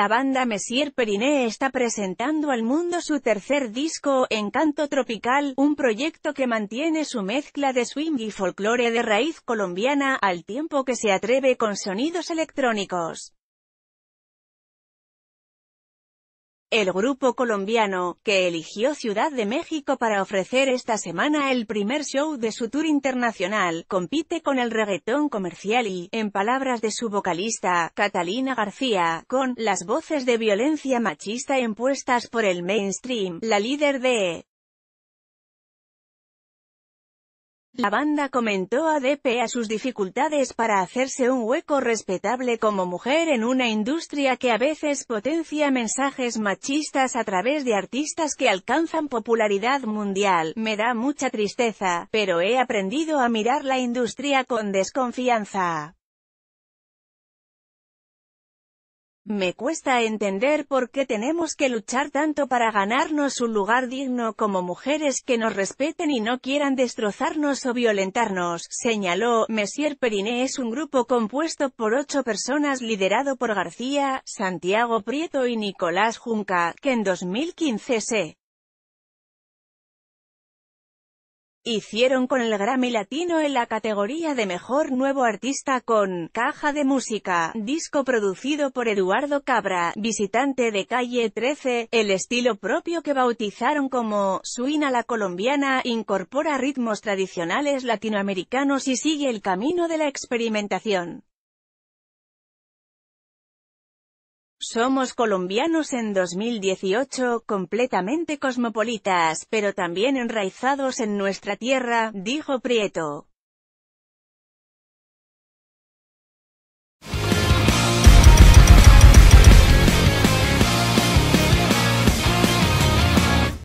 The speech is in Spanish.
La banda Messier Periné está presentando al mundo su tercer disco, Encanto Tropical, un proyecto que mantiene su mezcla de swing y folclore de raíz colombiana, al tiempo que se atreve con sonidos electrónicos. el grupo colombiano, que eligió Ciudad de México para ofrecer esta semana el primer show de su tour internacional, compite con el reggaetón comercial y, en palabras de su vocalista, Catalina García, con las voces de violencia machista impuestas por el mainstream, la líder de La banda comentó a DP a sus dificultades para hacerse un hueco respetable como mujer en una industria que a veces potencia mensajes machistas a través de artistas que alcanzan popularidad mundial. Me da mucha tristeza, pero he aprendido a mirar la industria con desconfianza. Me cuesta entender por qué tenemos que luchar tanto para ganarnos un lugar digno como mujeres que nos respeten y no quieran destrozarnos o violentarnos, señaló. Messier Periné es un grupo compuesto por ocho personas liderado por García, Santiago Prieto y Nicolás Junca, que en 2015 se Hicieron con el Grammy Latino en la categoría de Mejor Nuevo Artista con Caja de Música, disco producido por Eduardo Cabra, visitante de Calle 13, el estilo propio que bautizaron como Suina la colombiana, incorpora ritmos tradicionales latinoamericanos y sigue el camino de la experimentación. Somos colombianos en 2018, completamente cosmopolitas, pero también enraizados en nuestra tierra, dijo Prieto.